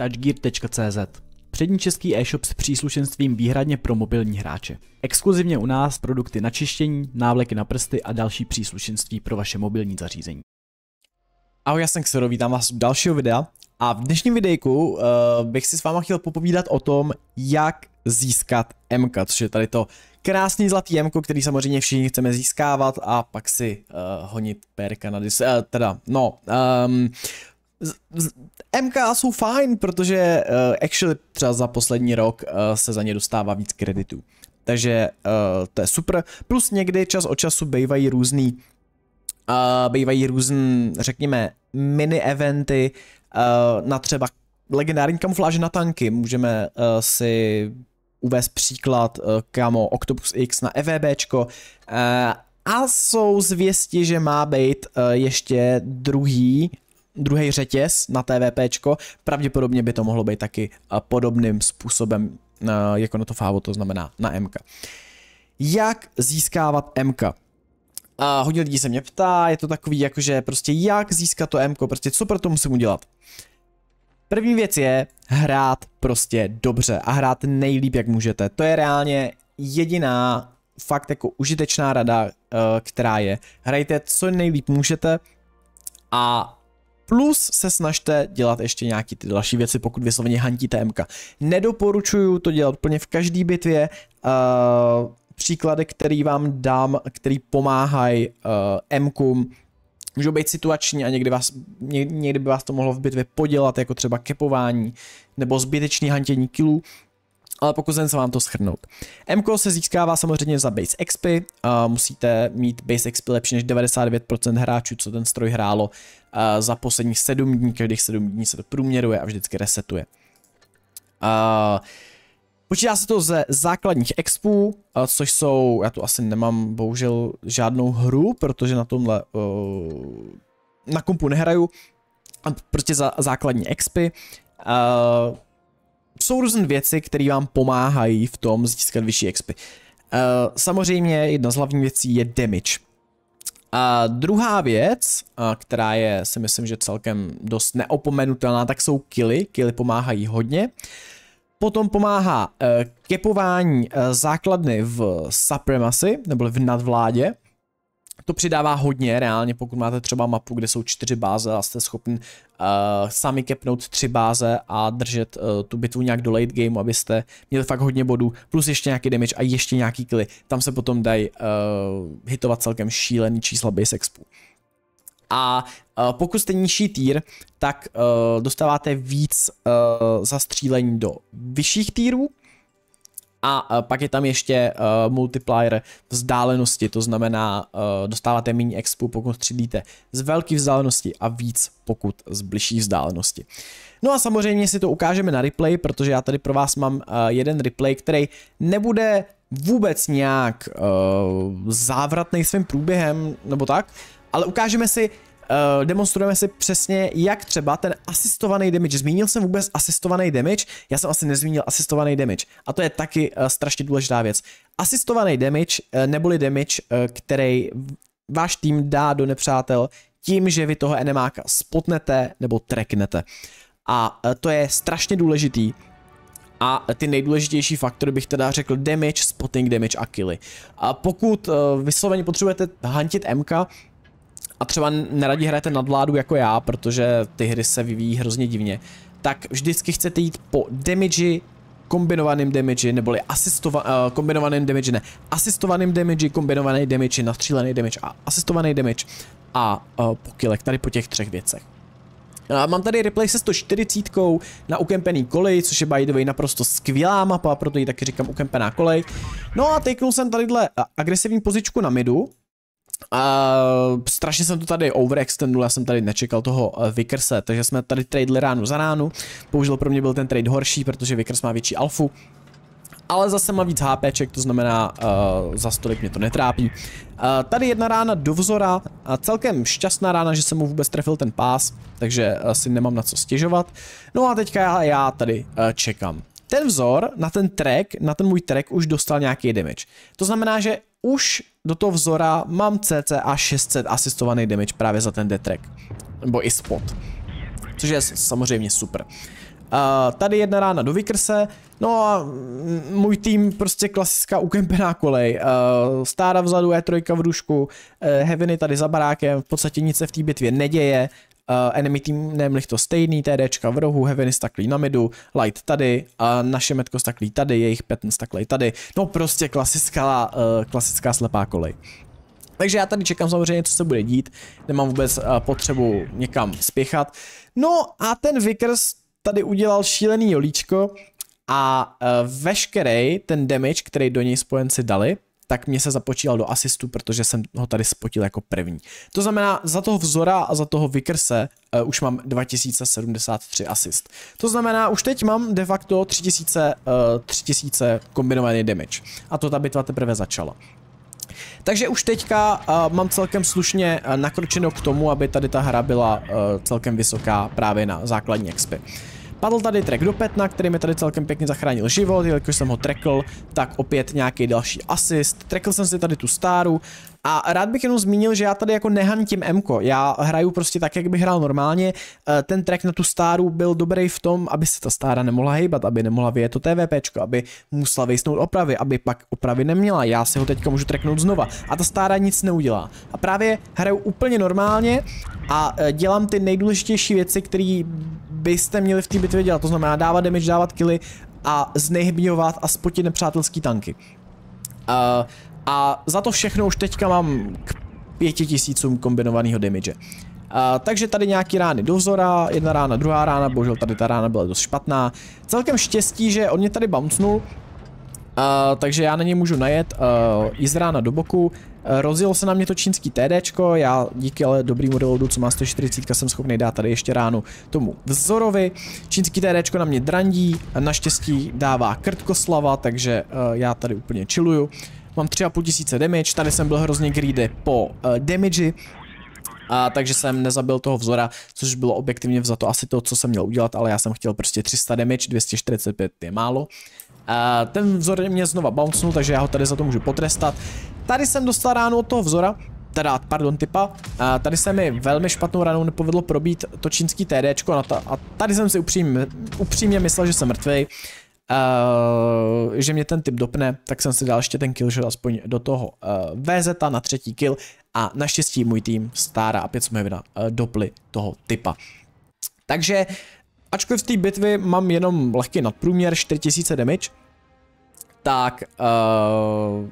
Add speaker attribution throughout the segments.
Speaker 1: touchgear.cz Přední český e-shop s příslušenstvím výhradně pro mobilní hráče. Exkluzivně u nás produkty na čištění, návleky na prsty a další příslušenství pro vaše mobilní zařízení. Ahoj, já jsem Xero, vítám vás u dalšího videa a v dnešním videjku uh, bych si s váma chtěl popovídat o tom, jak získat MK, což je tady to krásný zlatý MK, který samozřejmě všichni chceme získávat a pak si uh, honit perka na dis- uh, teda, no, um, MK jsou fajn, protože uh, actually třeba za poslední rok uh, se za ně dostává víc kreditů. Takže uh, to je super. Plus někdy čas od času bývají různý, uh, bývají různý, řekněme, mini eventy uh, na třeba legendární kamufláže na tanky. Můžeme uh, si uvést příklad uh, kamo Octopus X na EVBčko. Uh, a jsou zvěsti, že má být uh, ještě druhý druhý řetěz na TVPčko, pravděpodobně by to mohlo být taky podobným způsobem jako na to fávo, to znamená na MK. Jak získávat MK? A hodně lidí se mě ptá, je to takový jakože prostě jak získat to MK, prostě co pro to musím udělat. První věc je hrát prostě dobře a hrát nejlíp jak můžete. To je reálně jediná fakt jako užitečná rada, e, která je. Hrajte co nejlíp můžete a Plus se snažte dělat ještě nějaký ty další věci, pokud vysloveně hantíte MK. Nedoporučuju to dělat úplně v každý bitvě. Uh, příklady, který vám dám, který pomáhají uh, eh, MKům, můžou být situační a někdy, vás, někdy by vás to mohlo v bitvě podělat, jako třeba kepování nebo zbytečný hantění kilů, ale pokusím se vám to schrnout. MK se získává samozřejmě za base XP. uh, musíte mít base XP lepší než 99% hráčů, co ten stroj hrálo uh, za posledních 7 dní, každých 7 dní se to průměruje a vždycky resetuje. Uh, Počítá se to ze základních expů, což jsou, já tu asi nemám bohužel žádnou hru, protože na tomhle, na kompu nehraju, prostě za základní expy jsou různé věci, které vám pomáhají v tom získat vyšší expy. Uh, samozřejmě jedna z hlavních věcí je damage. A druhá věc, a která je si myslím, že celkem dost neopomenutelná, tak jsou kily. Kily pomáhají hodně. Potom pomáhá uh, kepování uh, základny v Supremacy, nebo v nadvládě. To přidává hodně reálně, pokud máte třeba mapu, kde jsou čtyři báze a jste schopni uh, eh, sami kepnout tři báze a držet uh, tu bitvu nějak do late game, abyste měli fakt hodně bodů, plus ještě nějaký damage a ještě nějaký kily. Tam se potom dají uh, hitovat celkem šílený čísla base expu. A uh, pokud jste nižší týr, tak uh, dostáváte víc uh, zastřílení do vyšších týrů a e, pak je tam ještě uh, multiplier vzdálenosti, to znamená, uh, dostáváte méně expu, pokud střídíte z velké vzdálenosti a víc, pokud z blížší vzdálenosti. No a samozřejmě si to ukážeme na replay, protože já tady pro vás mám uh, jeden replay, který nebude vůbec nějak uh, závratný svým průběhem nebo tak, ale ukážeme si, uh, demonstrujeme si přesně, jak třeba ten asistovaný damage. Zmínil jsem vůbec asistovaný damage? Já jsem asi nezmínil asistovaný damage. A to je taky uh, strašně důležitá věc. Asistovaný damage, uh, neboli damage, uh, který váš tým dá do nepřátel tím, že vy toho enemáka spotnete nebo treknete. A uh, to je strašně důležitý, a ty nejdůležitější faktory bych teda řekl damage, spotting damage a killy. A pokud uh, vysloveně potřebujete hantit MK, a třeba neradi hrajete nadvládu jako já, protože ty hry se vyvíjí hrozně divně, tak vždycky chcete jít po damage, kombinovaným damage, neboli asistova, uh, kombinovaným damage, ne, asistovaným damage, kombinovaný damage, nastřílený damage a asistovaný damage a uh, eh, pokylek, tady po těch třech věcech. No mám tady replay se 140 na ukempený kolej, což je by the way naprosto skvělá mapa, proto ji taky říkám ukempená kolej. No a takeul jsem tadyhle eh, agresivní pozičku na midu, strašně jsem to tady overextendul, já jsem tady nečekal toho eh, Vickerse, takže jsme tady tradeli ránu za ránu. Použil pro mě byl ten trade horší, protože Vickers má větší alfu. Ale zase má víc HPček, to znamená, uh, eh, za stolik mě to netrápí. Uh, tady jedna rána do vzora, a celkem šťastná rána, že jsem mu vůbec trefil ten pás, takže uh, si nemám na co stěžovat. No a teďka já, já tady uh, čekám ten vzor na ten track, na ten můj track už dostal nějaký damage. To znamená, že už do toho vzora mám cca 600 asistovaný damage právě za ten detrek. Nebo i spot. Což je samozřejmě super tady jedna rána do Vikrse, no a můj tým prostě klasická ukempená kolej. Uh, stára vzadu, E3 v rušku, uh, e, Heaveny tady za barákem, v podstatě nic se v té bitvě neděje, uh, enemy team nemlich to stejný, TDčka v rohu, Heaveny staklí na midu, Light tady a naše metko staklí tady, jejich Patton staklí tady. No prostě klasická, uh, klasická slepá kolej. Takže já tady čekám samozřejmě, co se bude dít, nemám vůbec uh, potřebu někam spěchat. No a ten Vickers tady udělal šílený jolíčko a e, veškerý ten damage, který do něj spojenci dali, tak mě se započítal do asistu, protože jsem ho tady spotil jako první. To znamená, za toho vzora a za toho vykrse uh, už mám 2073 asist. To znamená, už teď mám de facto 3000, uh, 3000 kombinovaný damage. A to ta bitva teprve začala. Takže už teďka uh, mám celkem slušně uh, nakročeno k tomu, aby tady ta hra byla uh, celkem vysoká právě na základní expy. Padl tady trek do Petna, který mi tady celkem pěkně zachránil život, jelikož jsem ho trekl, tak opět nějaký další assist. Trekl jsem si tady tu stáru a rád bych jenom zmínil, že já tady jako nehantím Mko, já hraju prostě tak, jak bych hrál normálně. Eh, ten track na tu stáru byl dobrý v tom, aby se ta stára nemohla hejbat, aby nemohla vyjet to TVPčko, aby musela vejsnout opravy, aby pak opravy neměla. Já si ho teďka můžu treknout znova a ta stára nic neudělá. A právě hraju úplně normálně a eh, dělám ty nejdůležitější věci, které byste měli v té bitvě dělat, to znamená dávat damage, dávat killy a znehybňovat a spotit nepřátelský tanky. Uh, a za to všechno už teďka mám k pěti tisícům kombinovaného damage. Uh, takže tady nějaký rány do vzora, jedna rána, druhá rána, bohužel tady ta rána byla dost špatná. Celkem štěstí, že on mě tady bouncnul, Uh, takže já na ně můžu najet, uh, jít rána do boku, Eh, Rozjel se na mě to čínský TD, já díky ale dobrýmu reloadu, co má 140, jsem schopný dát tady ještě ránu tomu vzorovi. Čínský TD na mě drandí, naštěstí dává krtkoslava, takže uh, já tady úplně chilluju. Mám 3,5 tisíce damage, tady jsem byl hrozně greedy po uh, eh, damage, a takže jsem nezabil toho vzora, což bylo objektivně za to asi to, co jsem měl udělat, ale já jsem chtěl prostě 300 damage, 245 je málo, ten vzor mě znova bouncnul, takže já ho tady za to můžu potrestat. Tady jsem dostal ránu od toho vzora, teda, pardon, typa. A tady se mi velmi špatnou ranou nepovedlo probít to čínský TDčko a, ta, a tady jsem si upřím, upřímně myslel, že jsem mrtvej. Uh, že mě ten typ dopne, tak jsem si dal ještě ten kill, že aspoň do toho uh, VZ na třetí kill a naštěstí můj tým Stára a 5 jsme uh, dopli toho typa. Takže uh, Ačkoliv z té bitvy mám jenom lehký nadprůměr 4000 damage, tak uh,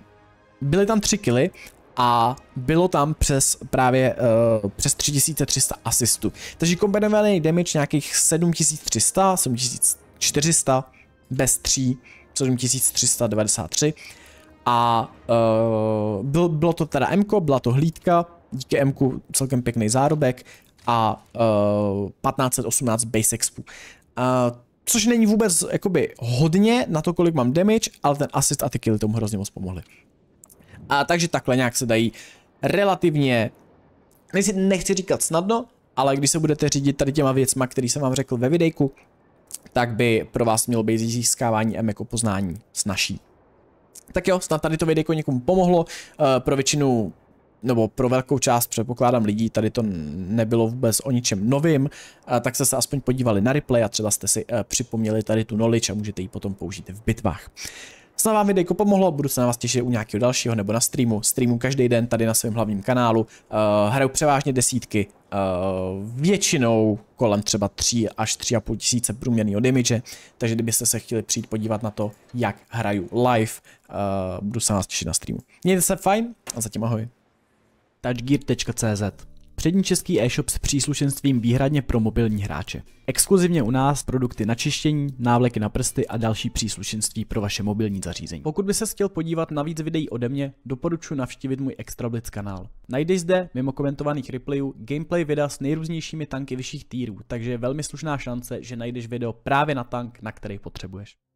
Speaker 1: byly tam 3 kily a bylo tam přes právě uh, přes 3300 asistů. Takže kombinovaný damage nějakých 7300, 7400 bez 3, 7393 a uh, byl, bylo to teda MK, byla to hlídka, díky MK celkem pěkný zárobek a uh, 1518 basexů. Uh, což není vůbec jakoby hodně na to, kolik mám damage, ale ten assist a ty killy tomu hrozně moc pomohly. A takže takhle nějak se dají relativně, nechci, nechci říkat snadno, ale když se budete řídit tady těma věcma, který jsem vám řekl ve videjku, tak by pro vás mělo být získávání M jako poznání snažší. Tak jo, snad tady to videjko někomu pomohlo, uh, pro většinu nebo pro velkou část předpokládám lidí, tady to nebylo vůbec o ničem novým, tak jste se aspoň podívali na replay a třeba jste si e, připomněli tady tu knowledge a můžete ji potom použít v bitvách. Snad vám videjko pomohlo, budu se na vás těšit u nějakého dalšího nebo na streamu. Streamu každý den tady na svém hlavním kanálu. E, hraju převážně desítky, e, většinou kolem třeba 3 až 3,5 tisíce průměrného damage, takže kdybyste se chtěli přijít podívat na to, jak hraju live, budu se na vás těšit na streamu. Mějte se fajn a zatím ahoj touchgear.cz Přední český e-shop s příslušenstvím výhradně pro mobilní hráče. Exkluzivně u nás produkty na čištění, návleky na prsty a další příslušenství pro vaše mobilní zařízení. Pokud by se chtěl podívat na víc videí ode mě, doporučuji navštívit můj Extrablitz kanál. Najdeš zde, mimo komentovaných replayů, gameplay videa s nejrůznějšími tanky vyšších týrů, takže je velmi slušná šance, že najdeš video právě na tank, na který potřebuješ.